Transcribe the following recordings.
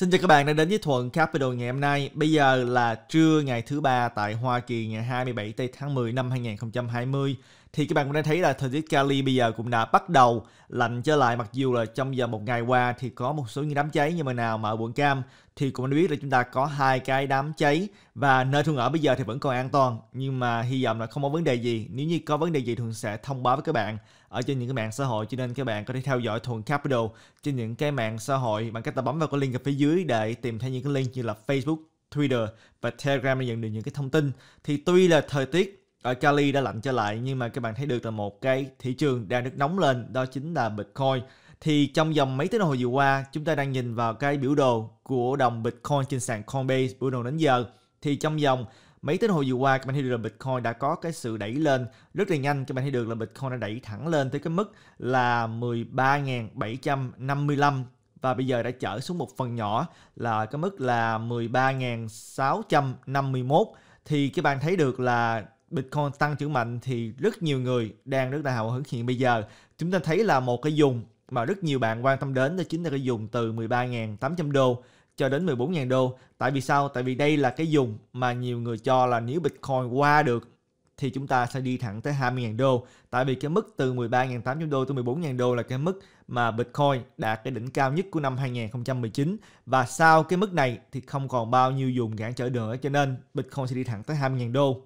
Xin chào các bạn đã đến với Thuận Capital ngày hôm nay. Bây giờ là trưa ngày thứ ba tại Hoa Kỳ ngày 27 tây tháng 10 năm 2020. Thì các bạn cũng đã thấy là thời tiết Cali bây giờ cũng đã bắt đầu lạnh trở lại mặc dù là trong giờ một ngày qua thì có một số những đám cháy nhưng mà nào mà ở quận Cam thì cũng đã biết là chúng ta có hai cái đám cháy và nơi Thuận ở bây giờ thì vẫn còn an toàn nhưng mà hy vọng là không có vấn đề gì nếu như có vấn đề gì thường sẽ thông báo với các bạn ở trên những cái mạng xã hội cho nên các bạn có thể theo dõi Thuận Capital trên những cái mạng xã hội bằng cách ta bấm vào cái link ở phía dưới để tìm thấy những cái link như là Facebook, Twitter và Telegram để nhận được những cái thông tin thì tuy là thời tiết ở Cali đã lạnh trở lại nhưng mà các bạn thấy được là một cái thị trường đang được nóng lên đó chính là Bitcoin thì trong vòng mấy tiếng đồng hồ vừa qua chúng ta đang nhìn vào cái biểu đồ của đồng Bitcoin trên sàn Coinbase biểu đồ đến giờ thì trong vòng mấy tiếng đồng hồ vừa qua các bạn thấy được là Bitcoin đã có cái sự đẩy lên rất là nhanh các bạn thấy được là Bitcoin đã đẩy thẳng lên tới cái mức là 13.755 và bây giờ đã trở xuống một phần nhỏ là cái mức là 13.651 thì các bạn thấy được là Bitcoin tăng trưởng mạnh thì rất nhiều người đang rất là hào hứng hiện bây giờ. Chúng ta thấy là một cái dùng mà rất nhiều bạn quan tâm đến đó chính là cái vùng từ 13.800 đô cho đến 14.000 đô. Tại vì sao? Tại vì đây là cái vùng mà nhiều người cho là nếu Bitcoin qua được thì chúng ta sẽ đi thẳng tới 20.000 đô. Tại vì cái mức từ 13.800 đô tới 14.000 đô là cái mức mà Bitcoin đạt cái đỉnh cao nhất của năm 2019 và sau cái mức này thì không còn bao nhiêu vùng cản trở nữa cho nên Bitcoin sẽ đi thẳng tới 20.000 đô.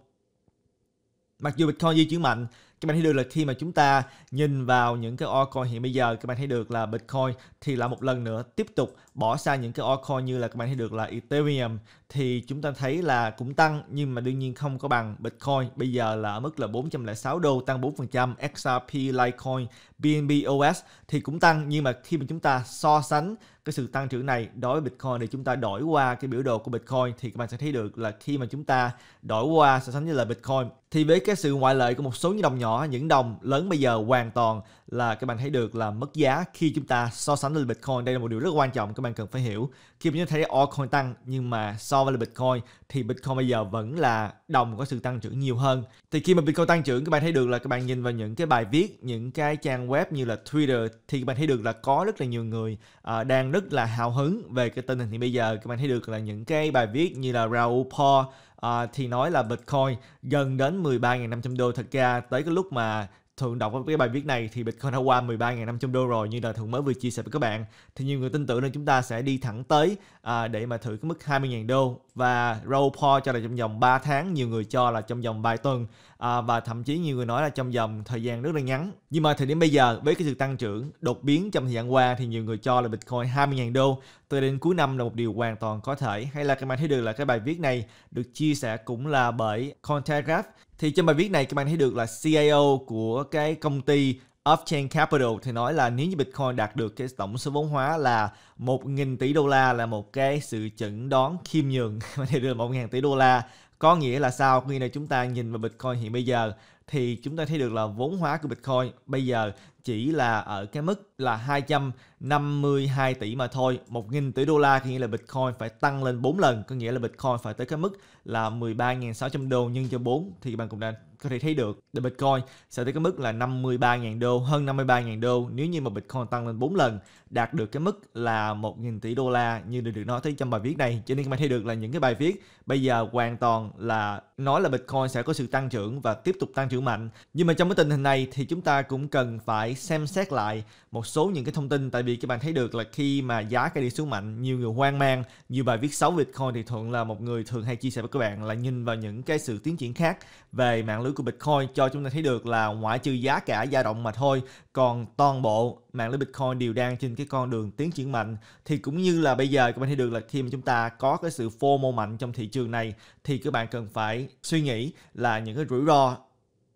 Mặc dù Bitcoin di chuyển mạnh các bạn thấy được là khi mà chúng ta nhìn vào những cái altcoin hiện bây giờ các bạn thấy được là Bitcoin thì là một lần nữa tiếp tục bỏ xa những cái altcoin như là các bạn thấy được là Ethereum thì chúng ta thấy là cũng tăng nhưng mà đương nhiên không có bằng Bitcoin bây giờ là ở mức là 406 đô tăng 4% XRP, Litecoin, BNB OS thì cũng tăng nhưng mà khi mà chúng ta so sánh cái sự tăng trưởng này đối với Bitcoin thì chúng ta đổi qua cái biểu đồ của Bitcoin thì các bạn sẽ thấy được là khi mà chúng ta đổi qua so sánh với là Bitcoin thì với cái sự ngoại lệ của một số những đồng nhỏ những đồng lớn bây giờ hoàn toàn là các bạn thấy được là mất giá khi chúng ta so sánh với Bitcoin đây là một điều rất quan trọng các bạn cần phải hiểu khi chúng ta thấy altcoin tăng nhưng mà so với Bitcoin thì Bitcoin bây giờ vẫn là đồng có sự tăng trưởng nhiều hơn thì khi mà Bitcoin tăng trưởng các bạn thấy được là các bạn nhìn vào những cái bài viết những cái trang web như là Twitter thì các bạn thấy được là có rất là nhiều người uh, đang rất là hào hứng về cái tình hình thì bây giờ các bạn thấy được là những cái bài viết như là Raoul Paul uh, thì nói là Bitcoin gần đến 13.500 đô thật ra tới cái lúc mà Thường đọc cái bài viết này thì Bitcoin đã qua 13.500 đô rồi như là Thường mới vừa chia sẻ với các bạn thì nhiều người tin tưởng là chúng ta sẽ đi thẳng tới à, để mà thử cái mức 20.000 đô và Raw Paul cho là trong vòng 3 tháng, nhiều người cho là trong vòng vài tuần à, và thậm chí nhiều người nói là trong vòng thời gian rất là ngắn. Nhưng mà thời điểm bây giờ với cái sự tăng trưởng đột biến trong thời gian qua thì nhiều người cho là Bitcoin 20.000 đô tới đến cuối năm là một điều hoàn toàn có thể. Hay là các bạn thấy được là cái bài viết này được chia sẻ cũng là bởi Cointelegraph thì trong bài viết này các bạn thấy được là CIO của cái công ty Upchain Capital thì nói là nếu như Bitcoin đạt được cái tổng số vốn hóa là 1.000 tỷ đô la là một cái sự chẩn đoán khiêm nhường để được 1.000 tỷ đô la có nghĩa là sao? Khi này chúng ta nhìn vào Bitcoin hiện bây giờ thì chúng ta thấy được là vốn hóa của Bitcoin bây giờ chỉ là ở cái mức là 252 tỷ mà thôi. 1.000 tỷ đô la có nghĩa là Bitcoin phải tăng lên 4 lần. Có nghĩa là Bitcoin phải tới cái mức là 13.600 đô nhân cho 4 thì bạn cũng đã có thể thấy được là Bitcoin sẽ tới cái mức là 53.000 đô, hơn 53.000 đô nếu như mà Bitcoin tăng lên 4 lần, đạt được cái mức là 1.000 tỷ đô la như được nói tới trong bài viết này. Cho nên các bạn thấy được là những cái bài viết bây giờ hoàn toàn là nói là Bitcoin sẽ có sự tăng trưởng và tiếp tục tăng trưởng mạnh. Nhưng mà trong cái tình hình này thì chúng ta cũng cần phải xem xét lại một số những cái thông tin tại vì các bạn thấy được là khi mà giá cái đi xuống mạnh, nhiều người hoang mang, nhiều bài viết xấu Bitcoin thì Thuận là một người thường hay chia sẻ với các bạn là nhìn vào những cái sự tiến triển khác về mạng lưới của Bitcoin cho chúng ta thấy được là ngoại trừ giá cả dao động mà thôi, còn toàn bộ mạng lưới Bitcoin đều đang trên cái con đường tiến triển mạnh thì cũng như là bây giờ các bạn thấy được là khi mà chúng ta có cái sự phô mô mạnh trong thị trường này thì các bạn cần phải suy nghĩ là những cái rủi ro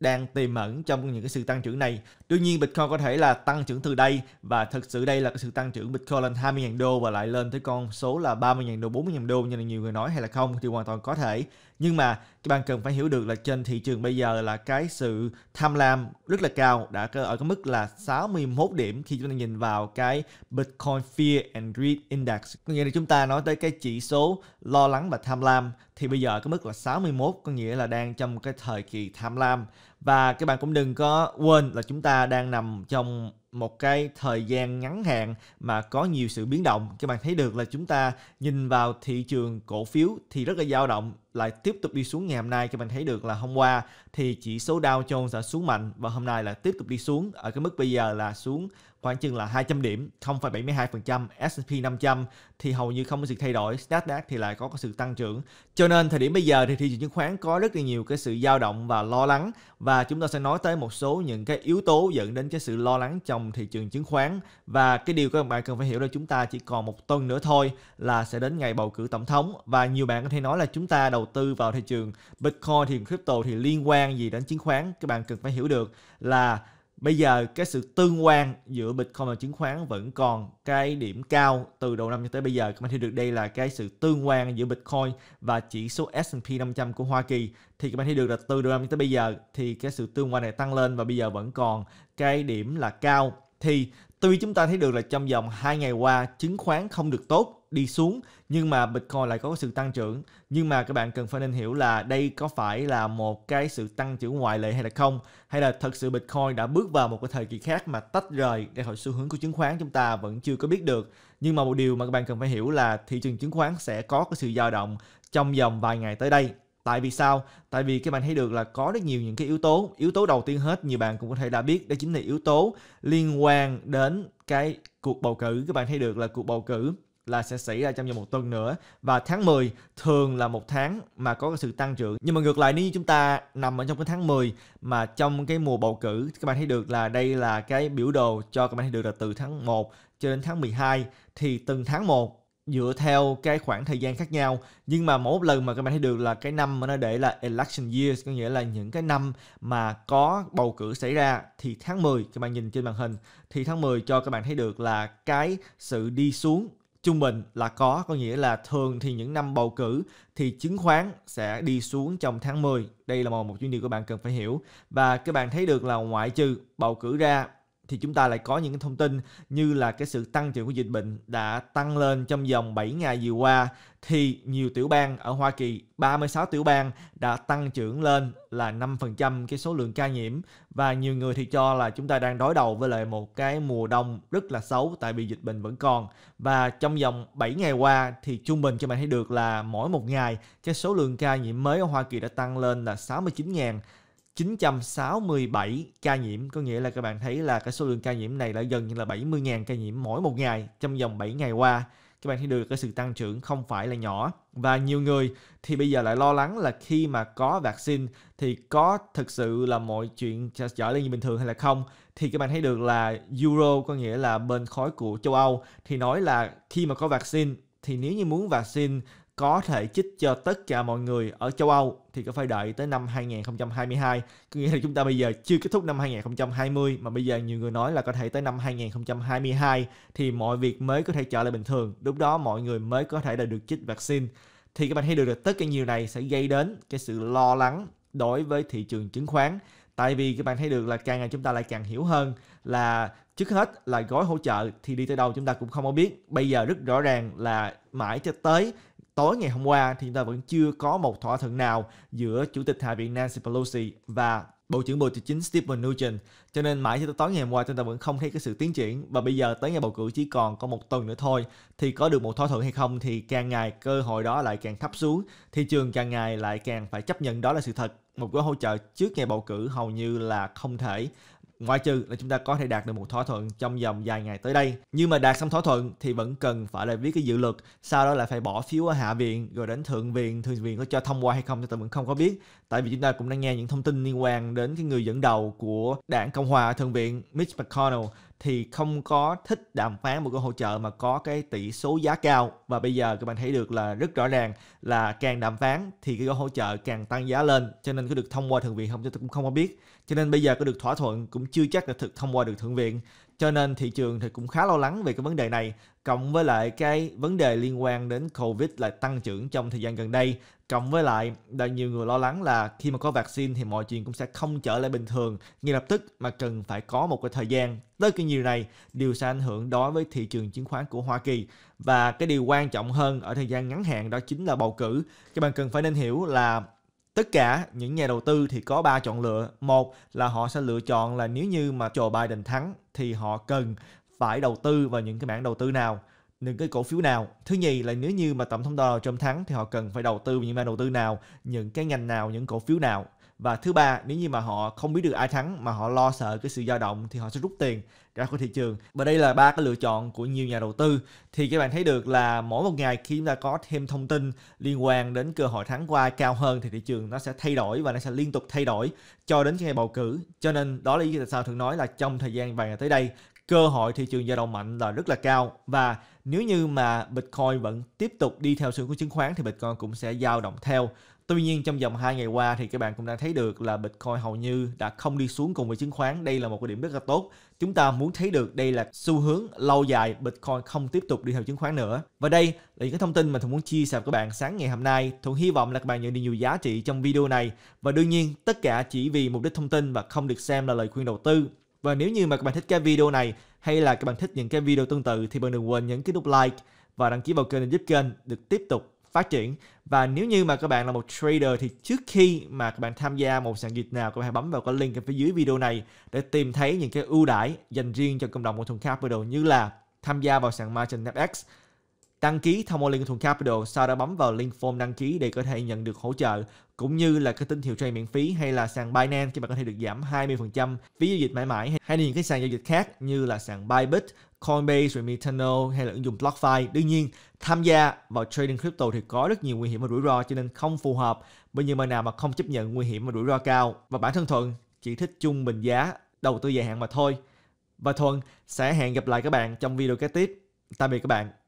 đang tiềm ẩn trong những cái sự tăng trưởng này. Tuy nhiên Bitcoin có thể là tăng trưởng từ đây và thực sự đây là cái sự tăng trưởng Bitcoin lên 20.000 đô và lại lên tới con số là 30.000 đô, 40.000 đô như là nhiều người nói hay là không thì hoàn toàn có thể. Nhưng mà các bạn cần phải hiểu được là trên thị trường bây giờ là cái sự tham lam rất là cao đã ở cái mức là 61 điểm khi chúng ta nhìn vào cái Bitcoin Fear and Greed Index. Có nghĩa là chúng ta nói tới cái chỉ số lo lắng và tham lam thì bây giờ cái mức là 61 có nghĩa là đang trong cái thời kỳ tham lam và các bạn cũng đừng có quên là chúng ta đang nằm trong một cái thời gian ngắn hạn mà có nhiều sự biến động các bạn thấy được là chúng ta nhìn vào thị trường cổ phiếu thì rất là dao động lại tiếp tục đi xuống ngày hôm nay các bạn thấy được là hôm qua thì chỉ số Dow Jones đã xuống mạnh và hôm nay là tiếp tục đi xuống ở cái mức bây giờ là xuống khoảng chừng là 200 điểm 0,72% S&P 500 thì hầu như không có sự thay đổi Nasdaq thì lại có, có sự tăng trưởng cho nên thời điểm bây giờ thì thị trường chứng khoán có rất là nhiều cái sự dao động và lo lắng và chúng ta sẽ nói tới một số những cái yếu tố dẫn đến cái sự lo lắng trong thị trường chứng khoán và cái điều các bạn cần phải hiểu là chúng ta chỉ còn một tuần nữa thôi là sẽ đến ngày bầu cử tổng thống và nhiều bạn có thể nói là chúng ta đầu tư vào thị trường Bitcoin thì crypto thì liên quan gì đến chứng khoán các bạn cần phải hiểu được là Bây giờ cái sự tương quan giữa Bitcoin và chứng khoán vẫn còn cái điểm cao từ đầu năm cho tới bây giờ. Các bạn thấy được đây là cái sự tương quan giữa Bitcoin và chỉ số S&P 500 của Hoa Kỳ. Thì các bạn thấy được là từ đầu năm cho tới bây giờ thì cái sự tương quan này tăng lên và bây giờ vẫn còn cái điểm là cao. Thì Tuy chúng ta thấy được là trong vòng 2 ngày qua chứng khoán không được tốt, đi xuống nhưng mà Bitcoin lại có sự tăng trưởng. Nhưng mà các bạn cần phải nên hiểu là đây có phải là một cái sự tăng trưởng ngoại lệ hay là không? Hay là thật sự Bitcoin đã bước vào một cái thời kỳ khác mà tách rời ra khỏi xu hướng của chứng khoán chúng ta vẫn chưa có biết được. Nhưng mà một điều mà các bạn cần phải hiểu là thị trường chứng khoán sẽ có cái sự dao động trong vòng vài ngày tới đây Tại vì sao? Tại vì các bạn thấy được là có rất nhiều những cái yếu tố. Yếu tố đầu tiên hết nhiều bạn cũng có thể đã biết đó chính là yếu tố liên quan đến cái cuộc bầu cử. Các bạn thấy được là cuộc bầu cử là sẽ xảy ra trong vòng một tuần nữa và tháng 10 thường là một tháng mà có sự tăng trưởng nhưng mà ngược lại nếu như chúng ta nằm ở trong cái tháng 10 mà trong cái mùa bầu cử các bạn thấy được là đây là cái biểu đồ cho các bạn thấy được là từ tháng 1 cho đến tháng 12 thì từng tháng 1 dựa theo cái khoảng thời gian khác nhau nhưng mà mỗi lần mà các bạn thấy được là cái năm mà nó để là election years có nghĩa là những cái năm mà có bầu cử xảy ra thì tháng 10 các bạn nhìn trên màn hình thì tháng 10 cho các bạn thấy được là cái sự đi xuống trung bình là có có nghĩa là thường thì những năm bầu cử thì chứng khoán sẽ đi xuống trong tháng 10 đây là một một chuyên điều các bạn cần phải hiểu và các bạn thấy được là ngoại trừ bầu cử ra thì chúng ta lại có những thông tin như là cái sự tăng trưởng của dịch bệnh đã tăng lên trong vòng 7 ngày vừa qua thì nhiều tiểu bang ở Hoa Kỳ, 36 tiểu bang đã tăng trưởng lên là 5% cái số lượng ca nhiễm và nhiều người thì cho là chúng ta đang đối đầu với lại một cái mùa đông rất là xấu tại vì dịch bệnh vẫn còn và trong vòng 7 ngày qua thì trung bình cho bạn thấy được là mỗi một ngày cái số lượng ca nhiễm mới ở Hoa Kỳ đã tăng lên là 69.000 967 ca nhiễm có nghĩa là các bạn thấy là cái số lượng ca nhiễm này đã gần như là 70.000 ca nhiễm mỗi một ngày trong vòng 7 ngày qua các bạn thấy được cái sự tăng trưởng không phải là nhỏ và nhiều người thì bây giờ lại lo lắng là khi mà có vaccine thì có thực sự là mọi chuyện trở lên như bình thường hay là không thì các bạn thấy được là Euro có nghĩa là bên khối của châu Âu thì nói là khi mà có vaccine thì nếu như muốn vaccine có thể chích cho tất cả mọi người ở châu Âu thì có phải đợi tới năm 2022. Có nghĩa là chúng ta bây giờ chưa kết thúc năm 2020 mà bây giờ nhiều người nói là có thể tới năm 2022 thì mọi việc mới có thể trở lại bình thường. Lúc đó mọi người mới có thể là được chích vaccine. Thì các bạn thấy được là tất cả nhiều này sẽ gây đến cái sự lo lắng đối với thị trường chứng khoán. Tại vì các bạn thấy được là càng ngày chúng ta lại càng hiểu hơn là trước hết là gói hỗ trợ thì đi tới đâu chúng ta cũng không có biết. Bây giờ rất rõ ràng là mãi cho tới tối ngày hôm qua thì chúng ta vẫn chưa có một thỏa thuận nào giữa Chủ tịch Hạ viện Nancy Pelosi và Bộ trưởng Bộ Tài chính Stephen Mnuchin. Cho nên mãi cho tới tối ngày hôm qua chúng ta vẫn không thấy cái sự tiến triển và bây giờ tới ngày bầu cử chỉ còn có một tuần nữa thôi thì có được một thỏa thuận hay không thì càng ngày cơ hội đó lại càng thấp xuống, thị trường càng ngày lại càng phải chấp nhận đó là sự thật một gói hỗ trợ trước ngày bầu cử hầu như là không thể ngoại trừ là chúng ta có thể đạt được một thỏa thuận trong vòng vài ngày tới đây nhưng mà đạt xong thỏa thuận thì vẫn cần phải là viết cái dự luật sau đó lại phải bỏ phiếu ở hạ viện rồi đến thượng viện thượng viện có cho thông qua hay không thì ta vẫn không có biết tại vì chúng ta cũng đang nghe những thông tin liên quan đến cái người dẫn đầu của đảng cộng hòa thượng viện mitch mcconnell thì không có thích đàm phán một gói hỗ trợ mà có cái tỷ số giá cao và bây giờ các bạn thấy được là rất rõ ràng là càng đàm phán thì cái gói hỗ trợ càng tăng giá lên cho nên có được thông qua thượng viện không chúng ta cũng không có biết cho nên bây giờ có được thỏa thuận cũng chưa chắc là thực thông qua được thượng viện cho nên thị trường thì cũng khá lo lắng về cái vấn đề này cộng với lại cái vấn đề liên quan đến covid là tăng trưởng trong thời gian gần đây cộng với lại là nhiều người lo lắng là khi mà có vaccine thì mọi chuyện cũng sẽ không trở lại bình thường ngay lập tức mà cần phải có một cái thời gian tới cái nhiều này đều sẽ ảnh hưởng đối với thị trường chứng khoán của Hoa Kỳ và cái điều quan trọng hơn ở thời gian ngắn hạn đó chính là bầu cử các bạn cần phải nên hiểu là Tất cả những nhà đầu tư thì có ba chọn lựa. Một là họ sẽ lựa chọn là nếu như mà Joe Biden thắng thì họ cần phải đầu tư vào những cái mảng đầu tư nào những cái cổ phiếu nào thứ nhì là nếu như mà tổng thống Donald Trump thắng thì họ cần phải đầu tư vào những mảng đầu tư nào những cái ngành nào những cổ phiếu nào và thứ ba nếu như mà họ không biết được ai thắng mà họ lo sợ cái sự dao động thì họ sẽ rút tiền ra khỏi thị trường và đây là ba cái lựa chọn của nhiều nhà đầu tư thì các bạn thấy được là mỗi một ngày khi chúng ta có thêm thông tin liên quan đến cơ hội thắng qua cao hơn thì thị trường nó sẽ thay đổi và nó sẽ liên tục thay đổi cho đến ngày bầu cử cho nên đó là lý do tại sao thường nói là trong thời gian vài ngày tới đây cơ hội thị trường dao động mạnh là rất là cao và nếu như mà Bitcoin vẫn tiếp tục đi theo xu hướng của chứng khoán thì Bitcoin cũng sẽ dao động theo Tuy nhiên trong vòng 2 ngày qua thì các bạn cũng đã thấy được là Bitcoin hầu như đã không đi xuống cùng với chứng khoán. Đây là một cái điểm rất là tốt. Chúng ta muốn thấy được đây là xu hướng lâu dài Bitcoin không tiếp tục đi theo chứng khoán nữa. Và đây là những cái thông tin mà Thuận muốn chia sẻ với các bạn sáng ngày hôm nay. Thuận hy vọng là các bạn nhận được nhiều giá trị trong video này. Và đương nhiên tất cả chỉ vì mục đích thông tin và không được xem là lời khuyên đầu tư. Và nếu như mà các bạn thích cái video này hay là các bạn thích những cái video tương tự thì bạn đừng quên nhấn cái nút like và đăng ký vào kênh để giúp kênh được tiếp tục phát triển và nếu như mà các bạn là một trader thì trước khi mà các bạn tham gia một sàn dịch nào các bạn hãy bấm vào cái link ở phía dưới video này để tìm thấy những cái ưu đãi dành riêng cho cộng đồng của Thuận Capital như là tham gia vào sàn Margin FX đăng ký thông qua link của Thuận Capital sau đó bấm vào link form đăng ký để có thể nhận được hỗ trợ cũng như là cái tín hiệu trade miễn phí hay là sàn Binance các bạn có thể được giảm 20% phí giao dịch mãi mãi hay là những cái sàn giao dịch khác như là sàn Bybit Coinbase, Remitano hay là ứng dụng BlockFi. Đương nhiên, tham gia vào trading crypto thì có rất nhiều nguy hiểm và rủi ro cho nên không phù hợp với những bạn nào mà không chấp nhận nguy hiểm và rủi ro cao. Và bản thân Thuận chỉ thích chung bình giá đầu tư dài hạn mà thôi. Và Thuận sẽ hẹn gặp lại các bạn trong video kế tiếp. Tạm biệt các bạn.